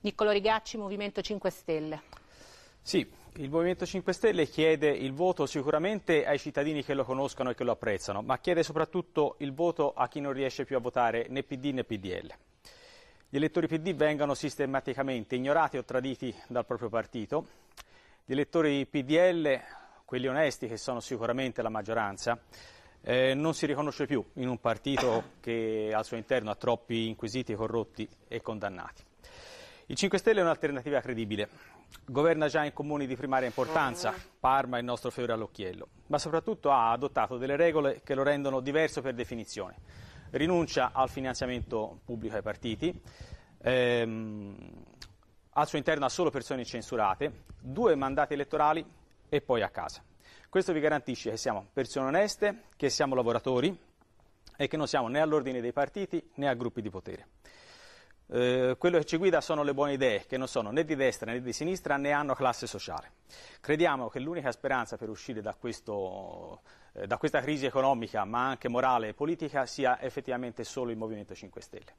Niccolo Rigacci, Movimento 5 Stelle. Sì, il Movimento 5 Stelle chiede il voto sicuramente ai cittadini che lo conoscono e che lo apprezzano, ma chiede soprattutto il voto a chi non riesce più a votare né PD né PDL. Gli elettori PD vengono sistematicamente ignorati o traditi dal proprio partito. Gli elettori PDL, quelli onesti che sono sicuramente la maggioranza, eh, non si riconosce più in un partito che al suo interno ha troppi inquisiti, corrotti e condannati. Il 5 Stelle è un'alternativa credibile. Governa già in comuni di primaria importanza, Parma è il nostro fiore all'occhiello, ma soprattutto ha adottato delle regole che lo rendono diverso per definizione. Rinuncia al finanziamento pubblico ai partiti, ehm, al suo interno ha solo persone censurate, due mandati elettorali e poi a casa. Questo vi garantisce che siamo persone oneste, che siamo lavoratori e che non siamo né all'ordine dei partiti né a gruppi di potere. Eh, quello che ci guida sono le buone idee, che non sono né di destra né di sinistra né hanno classe sociale. Crediamo che l'unica speranza per uscire da, questo, eh, da questa crisi economica, ma anche morale e politica, sia effettivamente solo il Movimento 5 Stelle.